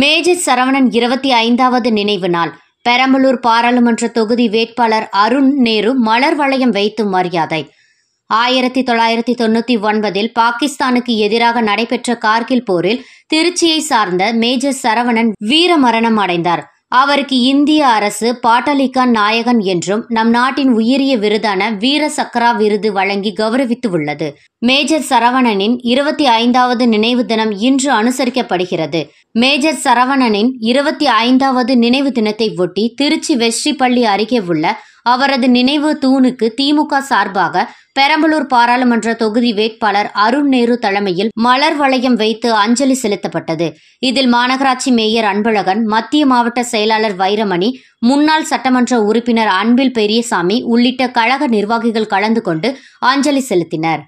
major Saravanan இருபத்தி ஐந்தாவது நினைவு நாள் பெரம்பலூர் பாராளுமன்ற தொகுதி வேட்பாளர் அருண் நேரு மலர் வளையம் வைத்து மரியாதை ஆயிரத்தி தொள்ளாயிரத்தி தொண்ணூத்தி ஒன்பதில் பாகிஸ்தானுக்கு எதிராக நடைபெற்ற கார்கில் போரில் திருச்சியை சார்ந்த மேஜர் சரவணன் வீரமரணம் அடைந்தார் அவருக்கு இந்திய அரசு பாட்டலிகான் நாயகன் என்றும் நம் நாட்டின் உயரிய விருதான வீர சக்கரா விருது வழங்கி கௌரவித்து உள்ளது மேஜர் சரவணனின் இருபத்தி ஐந்தாவது நினைவு தினம் இன்று அனுசரிக்கப்படுகிறது மேஜர் சரவணனின் இருபத்தி ஐந்தாவது நினைவு தினத்தை ஒட்டி திருச்சி வெஸ்ரிப்பள்ளி அருகே உள்ள அவரது நினைவு தூணுக்கு திமுக சார்பாக பெரம்பலூர் பாராளுமன்ற தொகுதி வேட்பாளர் அருண் நேரு தலைமையில் மலர் வளையம் வைத்து அஞ்சலி செலுத்தப்பட்டது இதில் மாநகராட்சி மேயர் அன்பழகன் மத்திய மாவட்ட செயலாளர் வைரமணி முன்னாள் சட்டமன்ற உறுப்பினர் அன்பில் பெரியசாமி உள்ளிட்ட கழக நிர்வாகிகள் கலந்து கொண்டு அஞ்சலி செலுத்தினர்